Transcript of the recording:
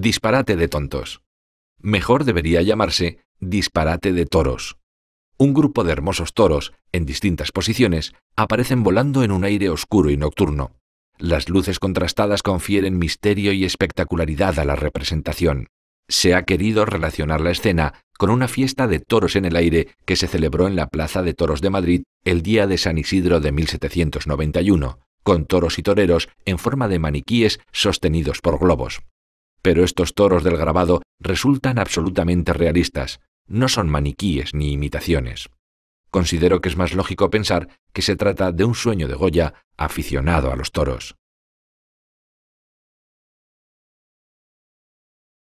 disparate de tontos. Mejor debería llamarse disparate de toros. Un grupo de hermosos toros, en distintas posiciones, aparecen volando en un aire oscuro y nocturno. Las luces contrastadas confieren misterio y espectacularidad a la representación. Se ha querido relacionar la escena con una fiesta de toros en el aire que se celebró en la Plaza de Toros de Madrid el día de San Isidro de 1791, con toros y toreros en forma de maniquíes sostenidos por globos pero estos toros del grabado resultan absolutamente realistas, no son maniquíes ni imitaciones. Considero que es más lógico pensar que se trata de un sueño de Goya aficionado a los toros.